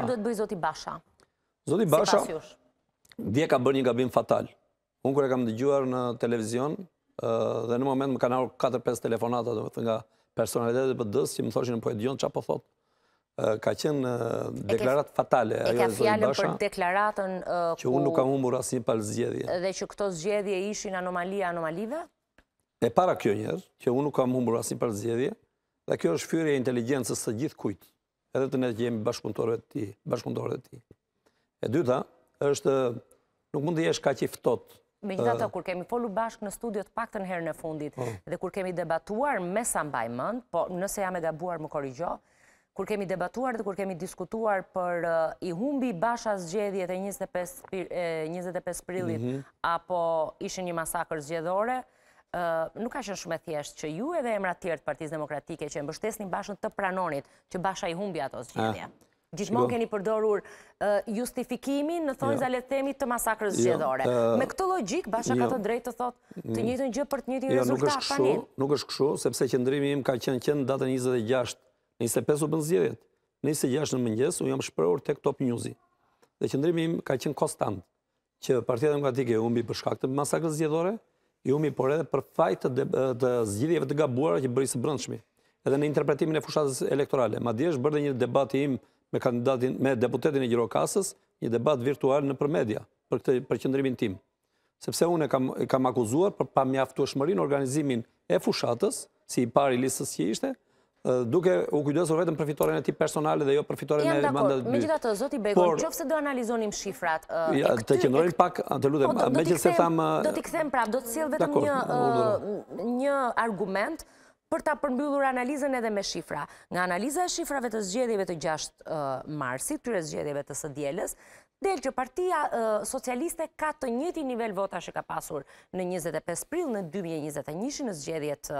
do duhet bëjë Zoti Basha? Zoti Basha, dje ka bërë një gabim fatal. Unë kërë kam dëgjuar në televizion, dhe në moment më ka narë 4-5 telefonatat nga personalitetet për dësë, që më thoshin në po e dionë qa po thotë. Ka qenë deklarat fatale. E ka fjallën për deklaratën ku... Që unë nuk kam umur asin për zgjedhje. Dhe që këto zgjedhje ishin anomalia anomalive? E para kjo njerë, që unë nuk kam umur asin për zgjedhje, dhe kjo është fyrje inteligencës së gjithë kujtë edhe të ne që jemi bashkëpunëtorëve të ti, bashkëpunëtorëve të ti. E dyta, është, nuk mund të jesh ka që i fëtot. Me gjitha të, kur kemi folu bashkë në studiot pak të nëherë në fundit, po. dhe kur kemi debatuar me sambaj mënd, po nëse jam e gabuar më korrigjo, kur kemi debatuar dhe kur kemi diskutuar për i humbi basha zgjedhjet e 25 prillit, mhm. apo ishë një masakër zgjedhore, nuk ka qenë shumë e thjeshtë që ju edhe emrat tjerë të Partisë Demokratike që mbështesnin bashën të pranonit që basha i humbi ato zgjedhje. Ah, Gjithmonë keni përdorur justifikimin në thonjë jo. zale themi të masakrës jo, zgjedhore. Me këtë logik, basha ka jo. të drejtë të thotë të mm. njëtën gjë për të njëtën rezultat. Nuk është këshu, nuk është këshu, sepse qëndrimi im ka qenë qenë datën 26, në 25 u bëndzirjet, në 26 në mëngjes, u jam shpërur të këtop njuzi. Dhe qëndrimi im ka qenë kostant që partijet demokratike umbi për shkaktë masakrës zgjedhore, jumi, por edhe për fajtë të zgjidhjeve të gabuara që bëri së brëndshmi, edhe në interpretimin e fushatës elektorale. Ma di është bërë dhe një debat i im me kandidatin, me deputetin e Gjirokasës, një debat virtual në përmedia, për këtë përqëndrimin tim. Sepse une kam akuzuar për pa mjaftu e shmërin organizimin e fushatës, si i pari listës që ishte, duke u kujdesur vetëm për fitoren e tij personale dhe jo për fitoren e mandatit. Ja, dakor. Megjithatë, zoti Begon, nëse do analizonim shifrat, ja, të qendrojmë pak, të lutem, megjithëse po, tham do t'i kthem prap, do të sjell vetëm një një argument për ta përmbyllur analizën edhe me shifra. Nga analiza e shifrave të zgjedhjeve të 6 marsit, tyre zgjedhjeve të së djeles, del që partia socialiste ka të njëti nivel vota që ka pasur në 25 pril në 2021 në zgjedhjet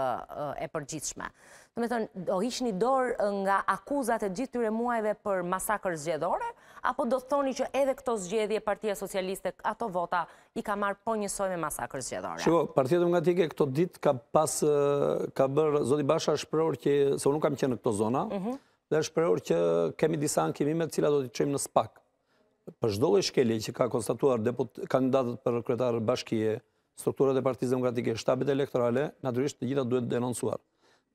e përgjithshme. Të me thënë, o ishë një dorë nga akuzat e gjithë tyre muajve për masakër zgjedhore, apo do thoni që edhe këto zgjedhje partia socialiste ato vota i ka marë po njësoj me masakër zgjedhore? Shko, partia të tike këto dit ka pas, ka bërë Zoti Basha është përërë që, se unë nuk kam qenë në këto zona, dhe është përërë që kemi disa ankimimet cila do të qëjmë në spak. Për shdole shkelje që ka konstatuar kandidatët për kretarë bashkije, strukturët e partizë demokratike, shtabit elektorale, naturisht të gjitha duhet denonsuar.